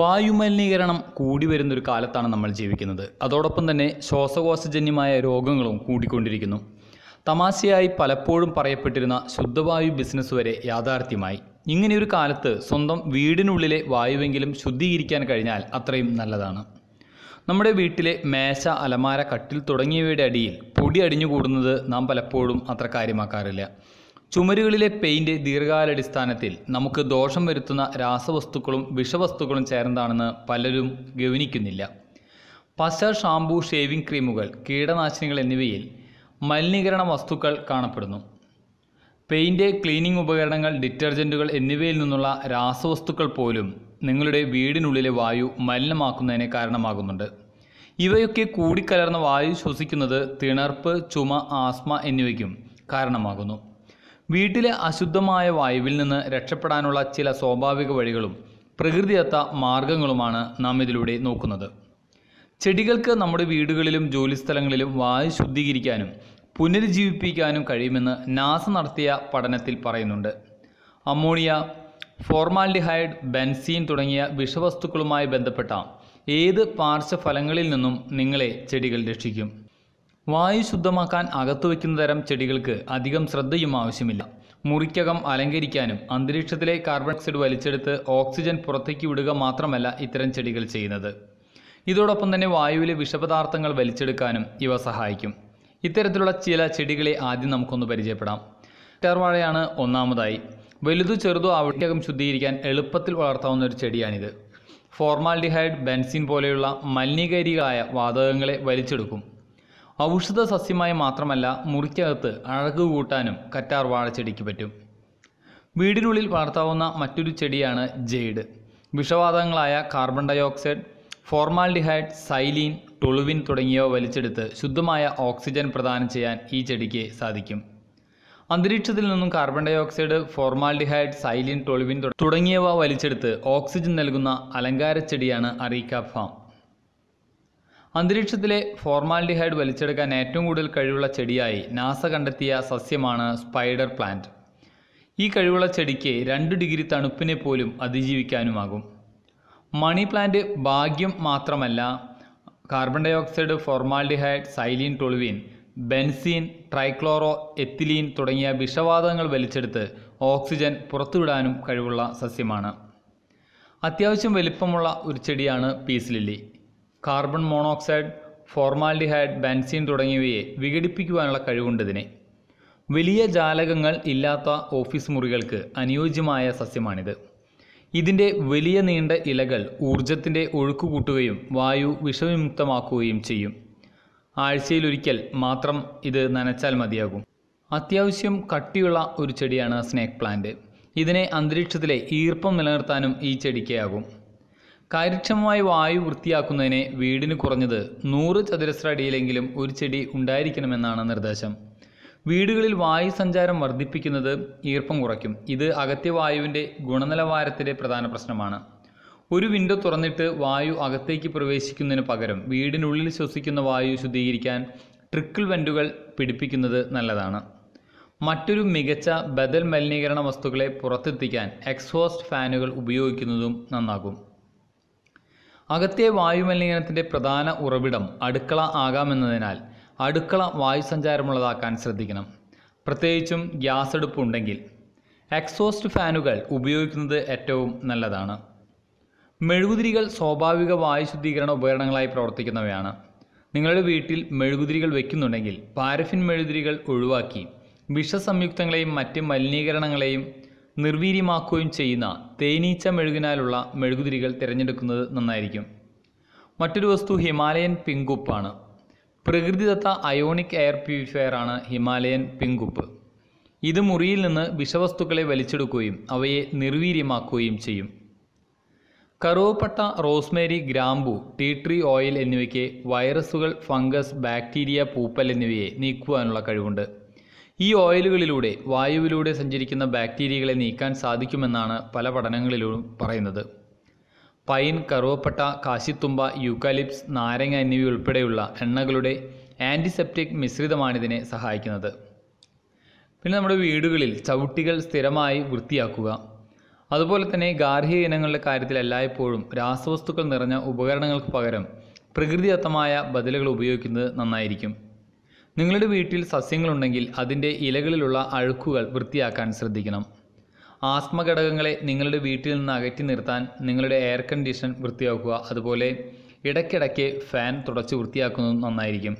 വായുമലിനീകരണം കൂടി വരുന്നൊരു കാലത്താണ് നമ്മൾ ജീവിക്കുന്നത് അതോടൊപ്പം തന്നെ ശ്വാസകോശജന്യമായ രോഗങ്ങളും കൂടിക്കൊണ്ടിരിക്കുന്നു തമാശയായി പലപ്പോഴും പറയപ്പെട്ടിരുന്ന ശുദ്ധവായു ബിസിനസ് വരെ യാഥാർത്ഥ്യമായി ഇങ്ങനെയൊരു കാലത്ത് സ്വന്തം വീടിനുള്ളിലെ വായുവെങ്കിലും ശുദ്ധീകരിക്കാൻ കഴിഞ്ഞാൽ അത്രയും നല്ലതാണ് നമ്മുടെ വീട്ടിലെ മേശ അലമാര കട്ടിൽ തുടങ്ങിയവയുടെ അടിയിൽ പൊടി അടിഞ്ഞുകൂടുന്നത് നാം പലപ്പോഴും അത്ര കാര്യമാക്കാറില്ല ചുമരുകളിലെ പെയിൻറ് ദീർഘകാലാടിസ്ഥാനത്തിൽ നമുക്ക് ദോഷം വരുത്തുന്ന രാസവസ്തുക്കളും വിഷവസ്തുക്കളും ചേർന്നതാണെന്ന് പലരും ഗവനിക്കുന്നില്ല പശ ഷാംപൂ ഷേവിംഗ് ക്രീമുകൾ കീടനാശിനികൾ എന്നിവയിൽ മലിനീകരണ വസ്തുക്കൾ കാണപ്പെടുന്നു പെയിൻറ് ക്ലീനിംഗ് ഉപകരണങ്ങൾ ഡിറ്റർജൻറ്റുകൾ എന്നിവയിൽ നിന്നുള്ള രാസവസ്തുക്കൾ പോലും നിങ്ങളുടെ വീടിനുള്ളിലെ വായു മലിനമാക്കുന്നതിന് കാരണമാകുന്നുണ്ട് ഇവയൊക്കെ കൂടിക്കലർന്ന വായു ശ്വസിക്കുന്നത് തിണർപ്പ് ചുമ ആസ്മ എന്നിവയ്ക്കും കാരണമാകുന്നു വീട്ടിലെ അശുദ്ധമായ വായുവിൽ നിന്ന് രക്ഷപ്പെടാനുള്ള ചില സ്വാഭാവിക വഴികളും പ്രകൃതിദത്ത മാർഗങ്ങളുമാണ് നാം ഇതിലൂടെ നോക്കുന്നത് ചെടികൾക്ക് നമ്മുടെ വീടുകളിലും ജോലിസ്ഥലങ്ങളിലും വായു ശുദ്ധീകരിക്കാനും പുനരുജ്ജീവിപ്പിക്കാനും കഴിയുമെന്ന് നാസ നടത്തിയ പഠനത്തിൽ പറയുന്നുണ്ട് അമോണിയ ഫോർമാൽഡിഹൈഡ് ബെൻസീൻ തുടങ്ങിയ വിഷവസ്തുക്കളുമായി ബന്ധപ്പെട്ട ഏത് പാർശ്വഫലങ്ങളിൽ നിന്നും നിങ്ങളെ ചെടികൾ രക്ഷിക്കും വായു ശുദ്ധമാക്കാൻ അകത്തു വയ്ക്കുന്ന തരം ചെടികൾക്ക് അധികം ശ്രദ്ധയും ആവശ്യമില്ല മുറിക്കകം അലങ്കരിക്കാനും അന്തരീക്ഷത്തിലെ കാർബൺ ഡയോക്സൈഡ് വലിച്ചെടുത്ത് ഓക്സിജൻ പുറത്തേക്ക് വിടുക മാത്രമല്ല ഇത്തരം ചെടികൾ ചെയ്യുന്നത് ഇതോടൊപ്പം തന്നെ വായുവിലെ വിഷപദാർത്ഥങ്ങൾ വലിച്ചെടുക്കാനും ഇവ സഹായിക്കും ഇത്തരത്തിലുള്ള ചില ചെടികളെ ആദ്യം നമുക്കൊന്ന് പരിചയപ്പെടാം ടെർവാഴയാണ് ഒന്നാമതായി വലുതു ചെറുതോ അവിടേക്കകം ശുദ്ധീകരിക്കാൻ എളുപ്പത്തിൽ വളർത്താവുന്ന ഒരു ചെടിയാണിത് ഫോർമാൽഡിഹൈഡ് ബെൻസിൻ പോലെയുള്ള മലിനീകാരികളായ വാതകങ്ങളെ വലിച്ചെടുക്കും ഔഷധ സസ്യമായി മാത്രമല്ല മുറിക്കകത്ത് അഴക് കൂട്ടാനും കറ്റാർ വാഴച്ചെടിക്ക് പറ്റും വീടിനുള്ളിൽ വളർത്താവുന്ന മറ്റൊരു ചെടിയാണ് ജെയ്ഡ് വിഷവാതകങ്ങളായ carbon dioxide formaldehyde xylene toluene തുടങ്ങിയവ വലിച്ചെടുത്ത് ശുദ്ധമായ ഓക്സിജൻ പ്രദാനം ചെയ്യാൻ ഈ ചെടിക്ക് സാധിക്കും അന്തരീക്ഷത്തിൽ നിന്നും carbon dioxide formaldehyde xylene toluene തുടങ്ങിയവ വലിച്ചെടുത്ത് ഓക്സിജൻ നൽകുന്ന അലങ്കാര ചെടിയാണ് അറീക്ക ഫാം അന്തരീക്ഷത്തിലെ ഫോർമാലിഡിഹൈഡ് വലിച്ചെടുക്കാൻ ഏറ്റവും കൂടുതൽ കഴിവുള്ള ചെടിയായി നാസ കണ്ടെത്തിയ സസ്യമാണ് സ്പൈഡർ പ്ലാന്റ് ഈ കഴിവുള്ള ചെടിക്ക് രണ്ട് ഡിഗ്രി തണുപ്പിനെ പോലും അതിജീവിക്കാനുമാകും മണി പ്ലാന്റ് ഭാഗ്യം മാത്രമല്ല carbon dioxide formaldehyde xylene toluene benzene trichloroethylene തുടങ്ങിയ വിഷവാതകങ്ങൾ വലിച്ചെടുത്ത് ഓക്സിജൻ പുറത്തുവിടാനും കഴിവുള്ള സസ്യമാണ് അത്യാവശ്യം വലിപ്പമുള്ള ഒരു ചെടിയാണ് peace lily carbon monoxide formaldehyde benzene തുടങ്ങിയവയെ വിഘടിപ്പിക്കുവാനുള്ള കഴിവുണ്ടതിനെ വലിയ ജാലകങ്ങൾ ഇല്ലാത്ത ഓഫീസ് മുറികൾക്ക് അനുയോജ്യമായ സസ്യമാണിത് ഇതിൻ്റെ വലിയ നീണ്ട ഇലകൾ ഊർജത്തിൻ്റെ ഒഴുക്ക് കൂട്ടുകയും വായു വിഷവിമുക്തമാക്കുകയും ചെയ്യും ആഴ്ചയിലൊരിക്കൽ മാത്രം ഇത് നനച്ചാൽ മതിയാകും അത്യാവശ്യം കട്ടിയുള്ള ഒരു ചെടിയാണ് സ്നേക്ക് പ്ലാന്റ് ഇതിനെ അന്തരീക്ഷത്തിലെ ഈർപ്പം നിലനിർത്താനും ഈ ചെടിക്കാകും കാര്യക്ഷമമായി വായു വൃത്തിയാക്കുന്നതിന് വീടിന് കുറഞ്ഞത് നൂറ് ചതുരശ്ര അടിയിലെങ്കിലും ഒരു ചെടി ഉണ്ടായിരിക്കണമെന്നാണ് നിർദ്ദേശം വീടുകളിൽ വായു സഞ്ചാരം വർദ്ധിപ്പിക്കുന്നത് ഈർപ്പം കുറയ്ക്കും ഇത് അകത്തെ വായുവിൻ്റെ ഗുണനിലവാരത്തിലെ പ്രധാന പ്രശ്നമാണ് ഒരു വിൻഡോ തുറന്നിട്ട് വായു അകത്തേക്ക് പ്രവേശിക്കുന്നതിന് പകരം വീടിനുള്ളിൽ ശ്വസിക്കുന്ന വായു ശുദ്ധീകരിക്കാൻ ട്രിക്കിൾ വെൻറ്റുകൾ പിടിപ്പിക്കുന്നത് നല്ലതാണ് മറ്റൊരു മികച്ച ബദൽ മലിനീകരണ വസ്തുക്കളെ പുറത്തെത്തിക്കാൻ എക്സോസ്റ്റ് ഫാനുകൾ ഉപയോഗിക്കുന്നതും നന്നാകും അകത്തെ വായുമലിനീകരണത്തിൻ്റെ പ്രധാന ഉറവിടം അടുക്കള ആകാമെന്നതിനാൽ അടുക്കള വായു സഞ്ചാരമുള്ളതാക്കാൻ ശ്രദ്ധിക്കണം പ്രത്യേകിച്ചും ഗ്യാസ് ഉണ്ടെങ്കിൽ എക്സോസ്റ്റ് ഫാനുകൾ ഉപയോഗിക്കുന്നത് ഏറ്റവും നല്ലതാണ് മെഴുകുതിരികൾ സ്വാഭാവിക വായു ശുദ്ധീകരണ ഉപകരണങ്ങളായി പ്രവർത്തിക്കുന്നവയാണ് നിങ്ങളുടെ വീട്ടിൽ മെഴുകുതിരികൾ വയ്ക്കുന്നുണ്ടെങ്കിൽ പാരഫിൻ മെഴുകുതിരികൾ ഒഴിവാക്കി വിഷസംയുക്തങ്ങളെയും മറ്റ് മലിനീകരണങ്ങളെയും നിർവീര്യമാക്കുകയും ചെയ്യുന്ന തേനീച്ച മെഴുകിനാലുള്ള മെഴുകുതിരികൾ തിരഞ്ഞെടുക്കുന്നത് നന്നായിരിക്കും മറ്റൊരു വസ്തു ഹിമാലയൻ പിങ്കുപ്പാണ് പ്രകൃതിദത്ത അയോണിക് എയർ പ്യൂരിഫയർ ആണ് ഹിമാലയൻ പിങ്കുപ്പ് ഇത് മുറിയിൽ നിന്ന് വിഷവസ്തുക്കളെ വലിച്ചെടുക്കുകയും അവയെ നിർവീര്യമാക്കുകയും ചെയ്യും കറുവപ്പട്ട റോസ്മേരി ഗ്രാമ്പു ടീ ട്രീ ഓയിൽ എന്നിവയ്ക്ക് വൈറസുകൾ ഫംഗസ് ബാക്ടീരിയ പൂപ്പൽ എന്നിവയെ നീക്കുവാനുള്ള കഴിവുണ്ട് ഈ ഓയിലുകളിലൂടെ വായുവിലൂടെ സഞ്ചരിക്കുന്ന ബാക്ടീരിയകളെ നീക്കാൻ സാധിക്കുമെന്നാണ് പല പഠനങ്ങളിലും പറയുന്നത് പൈൻ കറുവപ്പട്ട കാശിത്തുമ്പ യൂക്കാലിപ്സ് നാരങ്ങ എന്നിവയുൾപ്പെടെയുള്ള എണ്ണകളുടെ ആൻറ്റിസെപ്റ്റിക് മിശ്രിതമാണിതിനെ സഹായിക്കുന്നത് പിന്നെ നമ്മുടെ വീടുകളിൽ ചവിട്ടികൾ സ്ഥിരമായി വൃത്തിയാക്കുക അതുപോലെ തന്നെ ഗാർഹിക ഇനങ്ങളുടെ കാര്യത്തിൽ എല്ലായ്പ്പോഴും രാസവസ്തുക്കൾ നിറഞ്ഞ ഉപകരണങ്ങൾക്ക് പകരം പ്രകൃതിദത്തമായ ബദലുകൾ ഉപയോഗിക്കുന്നത് നന്നായിരിക്കും നിങ്ങളുടെ വീട്ടിൽ സസ്യങ്ങളുണ്ടെങ്കിൽ അതിൻ്റെ ഇലകളിലുള്ള അഴുക്കുകൾ വൃത്തിയാക്കാൻ ശ്രദ്ധിക്കണം ആസ്മ ഘടകങ്ങളെ നിങ്ങളുടെ വീട്ടിൽ നിന്ന് അകറ്റി നിർത്താൻ നിങ്ങളുടെ എയർ കണ്ടീഷൻ വൃത്തിയാക്കുക അതുപോലെ ഇടയ്ക്കിടയ്ക്ക് ഫാൻ തുടച്ച് വൃത്തിയാക്കുന്നതും നന്നായിരിക്കും